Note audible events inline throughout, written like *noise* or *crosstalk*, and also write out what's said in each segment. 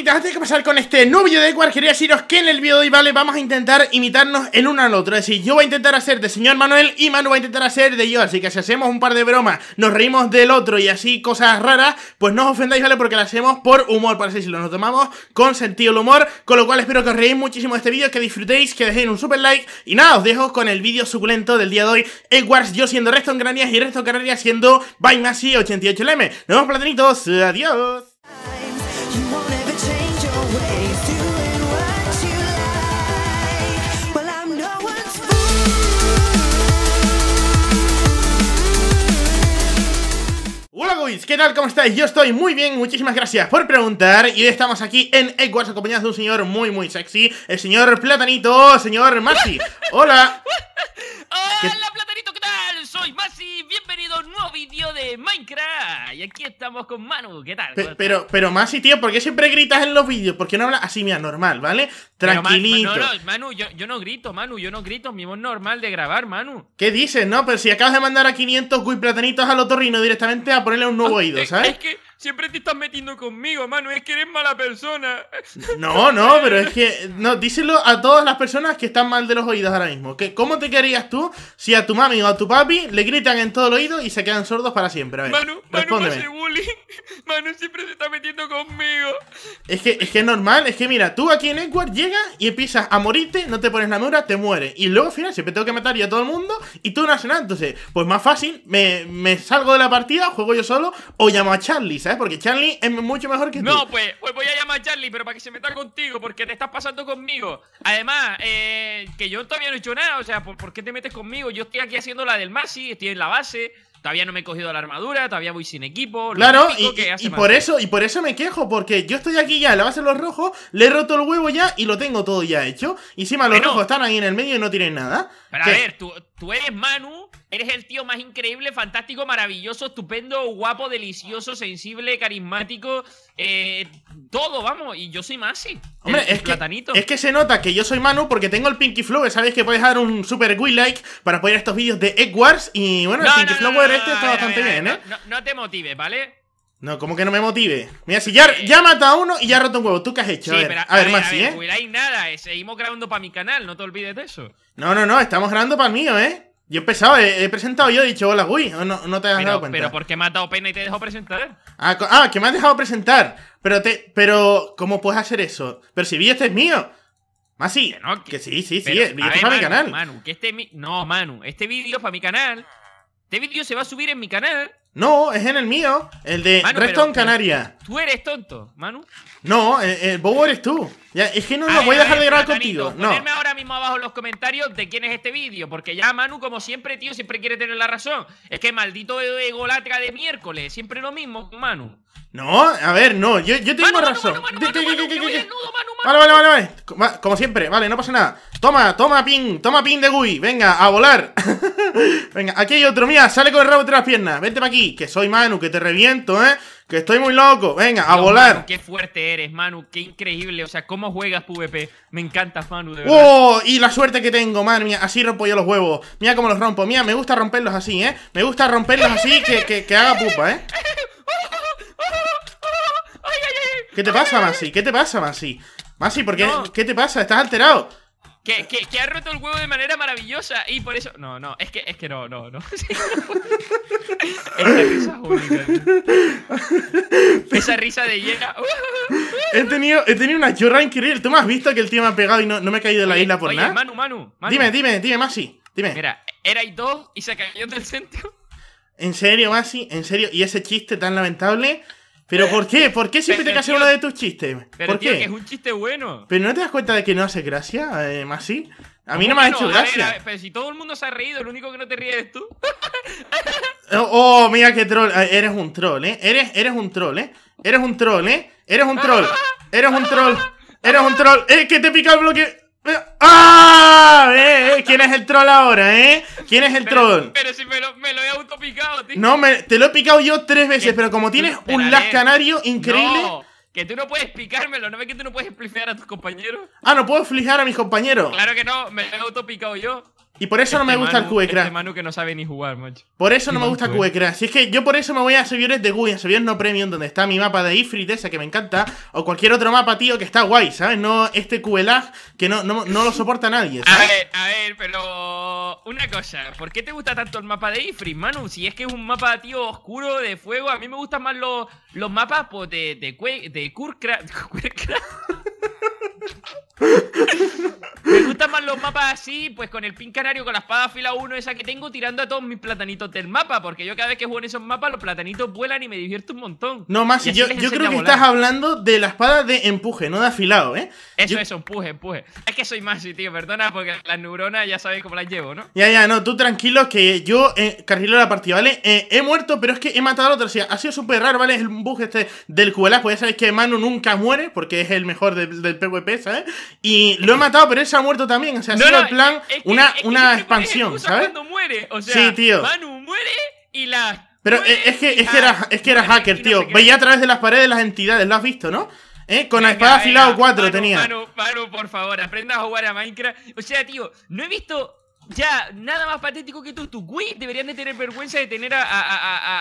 antes de pasar con este nuevo video de Equar, quería deciros que en el video de hoy, vale, vamos a intentar imitarnos el uno al otro Es decir, yo voy a intentar hacer de señor Manuel y Manu va a intentar hacer de yo Así que si hacemos un par de bromas, nos reímos del otro y así cosas raras Pues no os ofendáis, vale, porque lo hacemos por humor, para así si lo nos tomamos con sentido el humor Con lo cual espero que os reéis muchísimo de este vídeo, que disfrutéis, que dejéis un super like Y nada, os dejo con el vídeo suculento del día de hoy Edwards, yo siendo resto en granías y Reston Canarias siendo Bainasi88LM Nos vemos platinitos, adiós ¿qué tal? ¿Cómo estáis? Yo estoy muy bien, muchísimas gracias por preguntar Y estamos aquí en Eggwars acompañados de un señor muy muy sexy El señor Platanito, señor Maxi Hola *laughs* Hola Platanito, soy Masi, bienvenido a un nuevo vídeo de Minecraft. Y aquí estamos con Manu, ¿qué tal? pero, pero Masi, tío, ¿por qué siempre gritas en los vídeos? ¿Por qué no hablas así, mira, normal, ¿vale? Tranquilito. no, no, Manu, yo, no grito, Manu, yo no grito, mi voz normal de grabar, Manu. ¿Qué dices, no? Pero si acabas de mandar a 500 gui platanitos al otorrino directamente a ponerle un nuevo ah, oído, ¿sabes? Es que Siempre te estás metiendo conmigo, mano. Es que eres mala persona. No, no, pero es que. No, díselo a todas las personas que están mal de los oídos ahora mismo. Que, ¿Cómo te querías tú si a tu mami o a tu papi le gritan en todo el oído y se quedan sordos para siempre? A ver, Manu, respóndeme. Manu, bullying. *laughs* Manu siempre se está metiendo conmigo. Es que, es que es normal. Es que mira, tú aquí en Edward llegas y empiezas a morirte, no te pones la mura, te mueres. Y luego al final siempre tengo que matar yo a todo el mundo y tú no haces nada. Entonces, pues más fácil, me, me salgo de la partida, juego yo solo o llamo a Charlie, ¿sabes? Porque Charlie es mucho mejor que tú. No, pues, pues, voy a llamar a Charlie, pero para que se meta contigo, porque te estás pasando conmigo. Además, eh, que yo todavía no he hecho nada, o sea, ¿por, qué te metes conmigo? Yo estoy aquí haciendo la del Masi, estoy en la base, todavía no me he cogido la armadura, todavía voy sin equipo. Claro, y, por eso, y por eso me quejo, porque yo estoy aquí ya, la base de los rojos, le he roto el huevo ya y lo tengo todo ya hecho. Y encima los rojos están ahí en el medio y no tienen nada. Pero a ver, tú, tú eres Manu Eres el tío más increíble, fantástico, maravilloso, estupendo, guapo, delicioso, sensible, carismático. Eh, todo, vamos. Y yo soy Masi. Hombre, es que, es que se nota que yo soy Manu porque tengo el Pinky Flow. sabes que podéis dar un super good like para apoyar estos vídeos de Egg Y bueno, el Pinky este está bastante bien, ¿eh? no te motives, ¿vale? No, ¿cómo que no me motive? Mira, si ya, ya mata a uno y ya roto un huevo, ¿tú qué has hecho? a ver, Masi, ¿eh? No ver, nada, eh, seguimos grabando para mi canal, no te olvides de eso. No, no, no, estamos grabando para el mío, ¿eh? Yo he empezado, he, presentado yo, he dicho hola, Gui, no, te has dado cuenta. Pero porque me has dado pena y te he dejado presentar? Ah, ah, que me has dejado presentar. Pero te, pero, ¿cómo puedes hacer eso? Pero si vi este es mío. Más sí, que, que, sí, sí, sí, este es para mi canal. Manu, que este No, Manu, este vídeo es para mi canal. Este vídeo se va a subir en mi canal. No, es en el mío, el de Reston Canaria. Tú eres tonto, Manu. No, el, eh, bobo eh, eres tú. es que no lo voy a dejar de grabar contigo. ahora mismo abajo en los comentarios de quién es este vídeo, porque ya Manu, como siempre, tío, siempre quiere tener la razón. Es que maldito egolatra de miércoles, siempre lo mismo, Manu. No, a ver, no, yo, tengo Manu, razón. Vale, vale, vale, vale. Como siempre, vale, no pasa nada. Toma, toma pin, toma pin de Gui. Venga, a volar. *laughs* Venga, aquí hay otro, mía, sale con el rabo entre las piernas. Vente para aquí que soy Manu, que te reviento, ¿eh? Que estoy muy loco, venga, a volar. qué fuerte eres, Manu, qué increíble. O sea, cómo juegas PvP. Me encanta Manu, ¡Oh! Y la suerte que tengo, Manu mía, así rompo yo los huevos. Mira cómo los rompo, Mira, me gusta romperlos así, ¿eh? Me gusta romperlos así que, que, haga pupa, ¿eh? *laughs* ¿Qué te pasa, Masi? ¿Qué te pasa, Masi? Masi, ¿por qué? ¿Qué te pasa? ¿Estás alterado? Que, que, que, ha roto el huevo de manera maravillosa y por eso. No, no, es que, es que no, no, no. *laughs* Esa risa es única. Esa risa de llena. *laughs* he, tenido, he tenido una chorra increíble. ¿Tú me has visto que el tío me ha pegado y no, no me he caído de la isla por nada? Manu, Manu, Manu. Dime, dime, dime, Masi. Dime. Mira, erais dos y se cayó del centro. En serio, Masi, en serio. Y ese chiste tan lamentable. ¿Pero por qué? ¿Por qué siempre te casas uno de tus chistes? ¿Por qué? Que es un chiste bueno. ¿Pero no te das cuenta de que no hace gracia, eh, sí? A mí no me ha hecho gracia. si todo el mundo se ha reído, el único que no te ríes es tú. *laughs* Oh, oh, mira qué troll. Ah, eres un troll, ¿eh? Eres, eres un troll, ¿eh? Eres un troll, ¿eh? Eres un troll. Eres un troll. Eres un troll. Eres un troll. ¡Eh, que te pica el bloque! ¡Ah! Eh, ¿Eh, quién es el troll ahora, eh? ¿Quién es el troll? Pero si me lo, he autopicado, tío. No, te lo he picado yo tres veces, pero como tienes un las canario increíble. que tú no puedes picármelo, ¿no ves que tú no puedes explicar a tus compañeros? Ah, ¿no puedo flijar a mis compañeros? Claro que no, me lo he autopicado yo. Y por eso no me este gusta el QE este Manu que no sabe ni jugar, macho. Por eso no me gusta QE Crash. Si es que yo por eso me voy a servidores de GUI, a servidores no premium, donde está mi mapa de Ifrit, ese que me encanta, o cualquier otro mapa, tío, que está guay, ¿sabes? No este QE que no, no, lo soporta nadie, ¿sabes? A ver, a ver, pero. Una cosa, ¿por qué te gusta tanto el mapa de Ifrit, Manu? Si es que es un mapa, tío, oscuro, de fuego. A mí me gustan más los, los mapas pues, de, de, de, *laughs* Me gustan más los mapas así, pues con el pin canario, con la espada fila 1 esa que tengo, tirando a todos mis platanitos del mapa. Porque yo cada vez que juego en esos mapas, los platanitos vuelan y me divierto un montón. No, más, yo, creo que estás hablando de la espada de empuje, no de afilado, ¿eh? Eso, eso, empuje, empuje. Es que soy Masi, tío, perdona, porque las neuronas ya sabes cómo las llevo, ¿no? Ya, ya, no, tú tranquilo, que yo eh, la partida, ¿vale? Eh, he muerto, pero es que he matado a otro. O ha sido súper raro, ¿vale? Es el bug este del QLA, pues ya sabéis que Manu nunca muere, porque es el mejor del PvP, ¿sabes? Y lo he matado, pero él se ha muerto también. O sea, ha sido el plan una, una expansión, ¿sabes? sí, tío. Manu muere y la... Pero es que, era, hacker, tío. Veía a través de las paredes las entidades, lo has visto, ¿no? Eh, con la espada afilado 4 tenía. Manu, Manu, por favor, aprenda a jugar a Minecraft. O sea, tío, no he visto ya, nada más patético que tú, tú, güey deberían de tener vergüenza de tener a, a,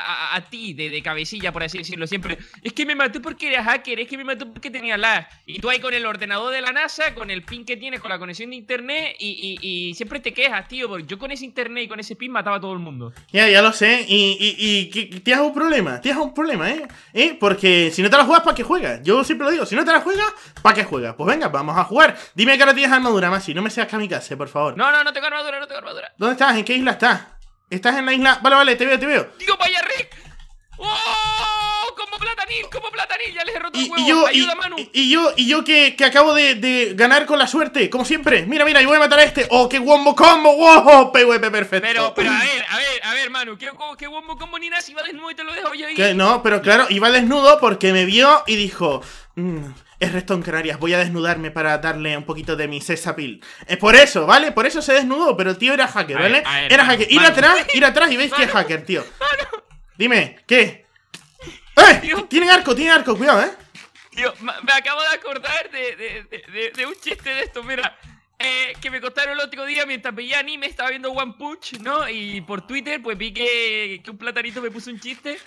a, a ti de, cabecilla, por así decirlo, siempre. Es que me mató porque era hacker, es que me mató porque tenía lag. Y tú ahí con el ordenador de la NASA, con el pin que tienes, con la conexión de internet, y, y, siempre te quejas, tío, porque yo con ese internet y con ese pin mataba a todo el mundo. Ya, ya lo sé, y, y, tienes un problema, tienes un problema, ¿eh? ¿eh? Porque si no te la juegas, ¿para qué juegas? Yo siempre lo digo, si no te la juegas, ¿para qué juegas? Pues venga, vamos a jugar. Dime que ahora tienes armadura, Masi, no me seas kamikaze, por favor. No, no, no tengo armadura, ¿Dónde estás? ¿En qué isla estás? ¿Estás en la isla? Vale, vale, te veo, te veo. Digo vaya Rick. ¡Oh! Como platanil, como platanil, ya les he roto y, el huevo. Y yo, Ayuda, y, Manu. Y, yo, y yo que, que acabo de, ganar con la suerte, como siempre. Mira, mira, yo voy a matar a este. ¡Oh, qué wombo combo! ¡Wow! PvP perfecto. Pero, pero, a ver, a ver, a ver, Manu. ¿Qué, qué wombo combo ni nada? Si va desnudo y te lo dejo yo ahí. no, pero claro, iba desnudo porque me vio y dijo. Mm, es Reston voy a desnudarme para darle un poquito de mi sex Es por eso, ¿vale? Por eso se desnudó, pero el tío era hacker, ¿vale? era hacker. Ir atrás, ir atrás y veis que es hacker, tío. Dime, ¿qué? ¡Eh! Tienen arco, tienen arco, cuidado, ¿eh? Tío, me acabo de acordar de, un chiste de esto, mira. Eh, que me contaron el otro día mientras veía anime, estaba viendo One Punch, ¿no? Y por Twitter, pues vi que, que un platanito me puso un chiste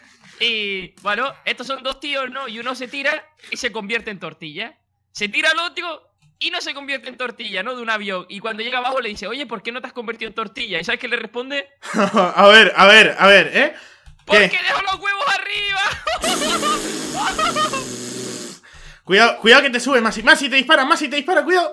y bueno, estos son dos tíos, ¿no? Y uno se tira y se convierte en tortilla. Se tira al otro y no se convierte en tortilla, ¿no? De un avión. Y cuando llega abajo le dice, oye, ¿por qué no te has convertido en tortilla? ¿Y sabes qué le responde? *laughs* a ver, a ver, a ver, ¿eh? ¿Qué? ¡Porque dejo los huevos arriba! *laughs* cuidado, cuidado que te sube, más y te dispara, más y te dispara, cuidado.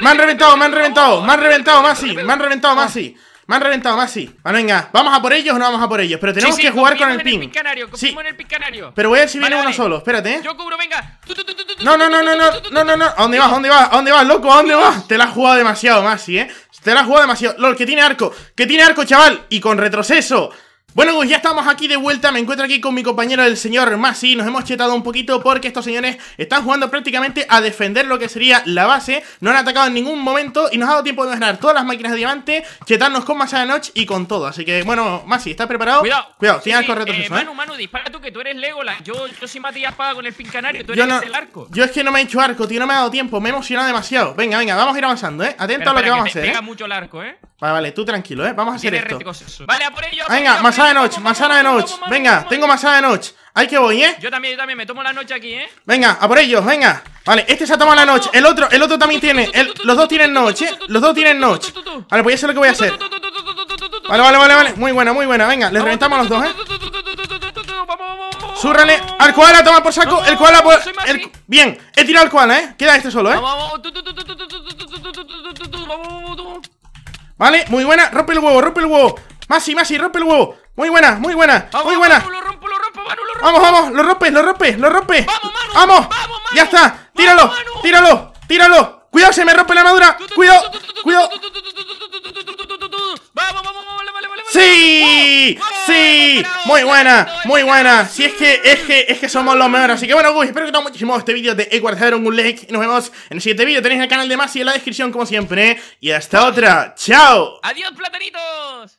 Me han reventado, me han reventado, me han reventado, Masi, me han reventado, ah. Masi. Me han reventado, Masi. Bueno, ah, venga, ¿vamos a por ellos o no vamos a por ellos? Pero tenemos que jugar con el ping. El sí. en el canario Pero voy a ver si viene uno solo, espérate. ¿eh? Yo cubro, venga. No, no, no, no, no, no, no, no. ¿A dónde vas? ¿A dónde vas? ¿A dónde vas, loco? ¿A dónde vas? Te la has jugado demasiado, Masi, eh. Te la has jugado demasiado. LOL, que tiene arco, que tiene arco, chaval. Y con retroceso. Bueno, pues ya estamos aquí de vuelta, me encuentro aquí con mi compañero el señor Masi, nos hemos chetado un poquito porque estos señores están jugando prácticamente a defender lo que sería la base, no han atacado en ningún momento y nos ha dado tiempo de ganar todas las máquinas de diamante, chetarnos con Masa de Noche y con todo, así que bueno, Masi, ¿estás preparado? Cuidado, cuidado, tienes el eh, ¿eh? dispara tú que tú eres Lego. yo, yo soy Espada con el pin canario, tú eres el arco. Yo es que no me he hecho arco, tío, no me ha dado tiempo, me he emocionado demasiado. Venga, venga, vamos a ir avanzando, eh, atento a lo que, vamos a hacer. ¿eh? Pega mucho el arco, eh. Vale, vale, tú tranquilo, ¿eh? Vamos a hacer esto. Vale, a por ellos Venga, masada de noche, masada de noche. Venga, tengo masada de noche. hay que voy, ¿eh? Yo también, yo también, me tomo la noche aquí, ¿eh? Venga, a por ellos, venga. Vale, este se ha tomado la noche. El otro, el otro también tiene. los dos tienen noche, Los dos tienen noche. Vale, pues ya sé lo que voy a hacer. Vale, vale, vale, vale. Muy buena, muy buena. Venga, le reventamos a los dos, ¿eh? Súrrale al koala, toma por saco. El koala, por. Bien, he tirado al koala, ¿eh? Queda este solo, ¿eh? ¿Vale? Muy buena, rompe el huevo, rompe el huevo Masi, Masi, rompe el huevo Muy buena, muy buena, muy buena Vamos, vamos, vamos, lo rompe, lo rompe lo rompe Vamos, vamos, ya está Tíralo, tíralo, tíralo Cuidado, se me rompe la madura, Cuidado, cuidado Vamos, vamos, vale, vale, Sí ¡Sí! Muy buena, muy buena. Si es que, es que, es que somos los mejores. Así que bueno, pues espero que te haya muchísimo este vídeo de Ecuador, Zero un like. Y nos vemos en el siguiente vídeo. Tenéis el canal de más y en la descripción, como siempre. Y hasta otra. ¡Chao! ¡Adiós, platanitos!